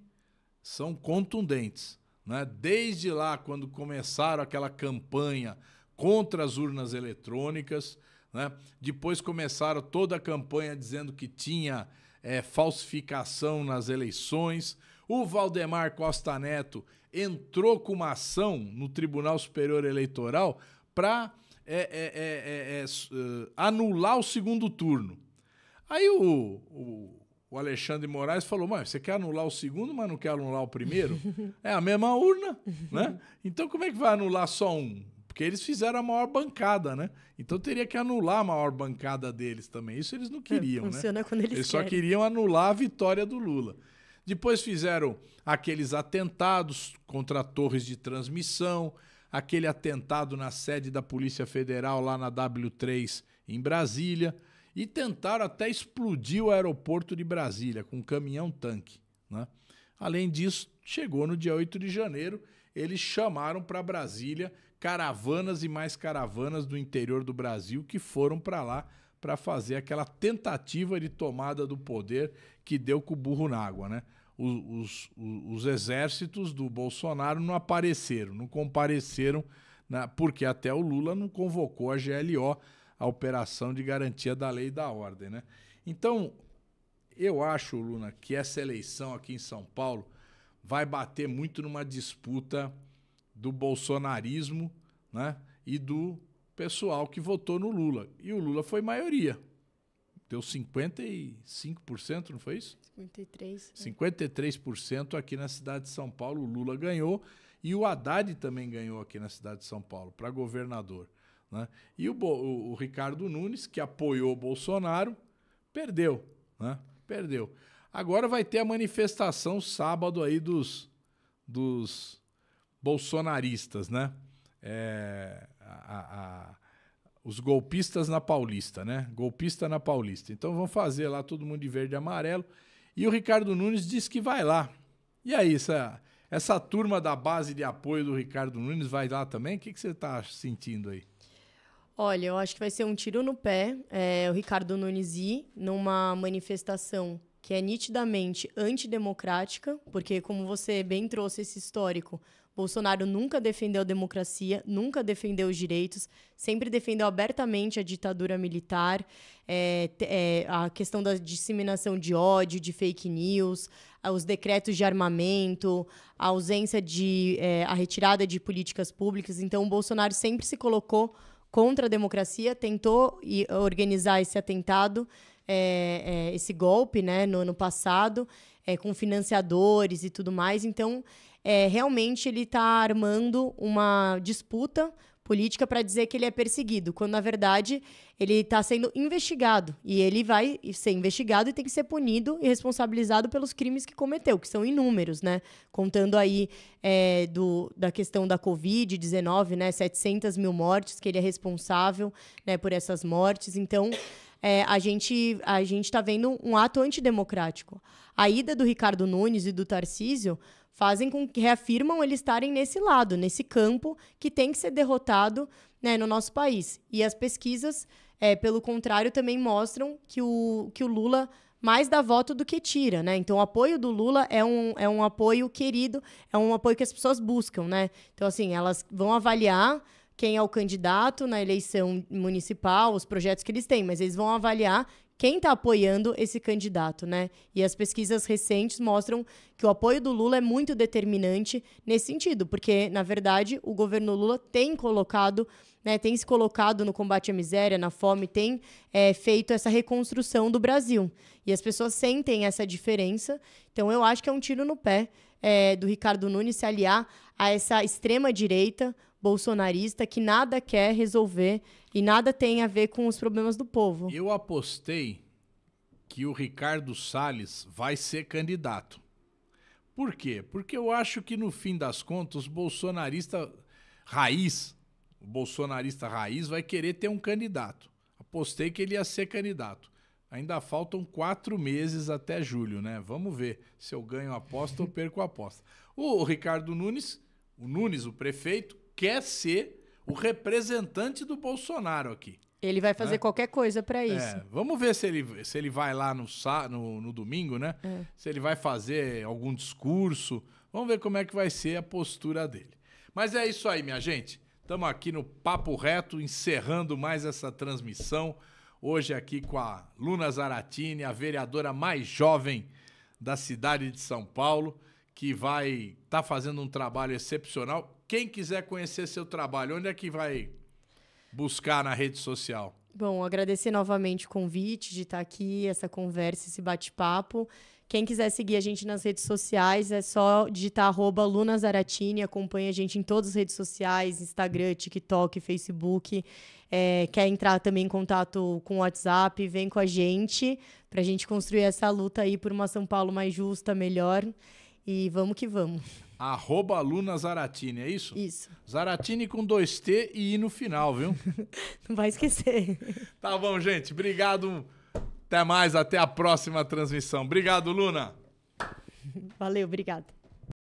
são contundentes. Né? Desde lá, quando começaram aquela campanha contra as urnas eletrônicas, né? depois começaram toda a campanha dizendo que tinha é, falsificação nas eleições. O Valdemar Costa Neto entrou com uma ação no Tribunal Superior Eleitoral para é, é, é, é, é eh, anular o segundo turno. Aí o, o o Alexandre Moraes falou: mas você quer anular o segundo, mas não quer anular o primeiro? (laughs) é a mesma urna, né? Então como é que vai anular só um? Porque eles fizeram a maior bancada, né? Então teria que anular a maior bancada deles também. Isso eles não é, queriam, é, Funciona né? Quando eles eles querem. só queriam anular a vitória do Lula. Depois fizeram aqueles atentados contra torres de transmissão, aquele atentado na sede da Polícia Federal lá na W3 em Brasília e tentaram até explodir o aeroporto de Brasília com um caminhão-tanque. Né? Além disso, chegou no dia 8 de janeiro, eles chamaram para Brasília caravanas e mais caravanas do interior do Brasil que foram para lá para fazer aquela tentativa de tomada do poder que deu com o burro na água, né? Os, os, os exércitos do Bolsonaro não apareceram, não compareceram, na, porque até o Lula não convocou a GLO, a operação de garantia da lei e da ordem. Né? Então, eu acho, Luna, que essa eleição aqui em São Paulo vai bater muito numa disputa do bolsonarismo né? e do pessoal que votou no Lula. E o Lula foi maioria. Deu 55%, não foi isso? 53%. 53% é. aqui na cidade de São Paulo, o Lula ganhou. E o Haddad também ganhou aqui na cidade de São Paulo, para governador. Né? E o, o, o, Ricardo Nunes, que apoiou o Bolsonaro, perdeu. Né? Perdeu. Agora vai ter a manifestação sábado aí dos, dos bolsonaristas, né? É, a, a, os golpistas na Paulista, né? Golpista na Paulista. Então vão fazer lá todo mundo de verde e amarelo. E o Ricardo Nunes disse que vai lá. E aí, essa, essa turma da base de apoio do Ricardo Nunes vai lá também? O que, que você está sentindo aí? Olha, eu acho que vai ser um tiro no pé é, o Ricardo Nunezi numa manifestação que é nitidamente antidemocrática, porque, como você bem trouxe esse histórico, Bolsonaro nunca defendeu a democracia, nunca defendeu os direitos, sempre defendeu abertamente a ditadura militar, é, é, a questão da disseminação de ódio, de fake news, os decretos de armamento, a ausência de. É, a retirada de políticas públicas. Então, o Bolsonaro sempre se colocou contra a democracia, tentou organizar esse atentado, é, é, esse golpe, né, no ano passado, é, com financiadores e tudo mais. Então, é, realmente ele está armando uma disputa política para dizer que ele é perseguido, quando na verdade ele está sendo investigado e ele vai ser investigado e tem que ser punido e responsabilizado pelos crimes que cometeu, que são inúmeros, né? Contando aí é, do, da questão da Covid-19, né? 700 mil mortes, que ele é responsável né, por essas mortes. Então. É, a gente a gente está vendo um ato antidemocrático. A ida do Ricardo Nunes e do Tarcísio fazem com que reafirmam eles estarem nesse lado, nesse campo que tem que ser derrotado né, no nosso país. E as pesquisas, é, pelo contrário, também mostram que o, que o Lula mais dá voto do que tira, né? Então o apoio do Lula é um, é um apoio querido, é um apoio que as pessoas buscam, né? Então, assim, elas vão avaliar quem é o candidato na eleição municipal, os projetos que eles têm, mas eles vão avaliar quem está apoiando esse candidato, né? E as pesquisas recentes mostram que o apoio do Lula é muito determinante nesse sentido, porque, na verdade, o governo Lula tem colocado, né, tem se colocado no combate à miséria, na fome, tem é, feito essa reconstrução do Brasil. E as pessoas sentem essa diferença. Então, eu acho que é um tiro no pé é, do Ricardo Nunes se aliar a essa extrema direita bolsonarista que nada quer resolver e nada tem a ver com os problemas do povo. Eu apostei que o Ricardo Salles vai ser candidato. Por quê? Porque eu acho que no fim das contas, o bolsonarista raiz, o bolsonarista raiz vai querer ter um candidato. Apostei que ele ia ser candidato. Ainda faltam quatro meses até julho, né? Vamos ver se eu ganho a aposta ou perco a aposta. O Ricardo Nunes o Nunes, o prefeito, quer ser o representante do Bolsonaro aqui. Ele vai fazer né? qualquer coisa para é, isso. É, vamos ver se ele, se ele vai lá no, no, no domingo, né? É. Se ele vai fazer algum discurso. Vamos ver como é que vai ser a postura dele. Mas é isso aí, minha gente. Estamos aqui no Papo Reto, encerrando mais essa transmissão. Hoje aqui com a Luna Zaratini, a vereadora mais jovem da cidade de São Paulo que vai estar tá fazendo um trabalho excepcional. Quem quiser conhecer seu trabalho, onde é que vai buscar na rede social? Bom, agradecer novamente o convite de estar tá aqui, essa conversa, esse bate-papo. Quem quiser seguir a gente nas redes sociais, é só digitar arroba Zaratini, acompanha a gente em todas as redes sociais, Instagram, TikTok, Facebook. É, quer entrar também em contato com o WhatsApp, vem com a gente para a gente construir essa luta aí por uma São Paulo mais justa, melhor. E vamos que vamos. Arroba Luna Zaratini, é isso? Isso. Zaratini com dois t e I no final, viu? (laughs) Não vai esquecer. (laughs) Tá bom, gente. Obrigado. Até mais, até a próxima transmissão. Obrigado, Luna. Valeu, obrigado.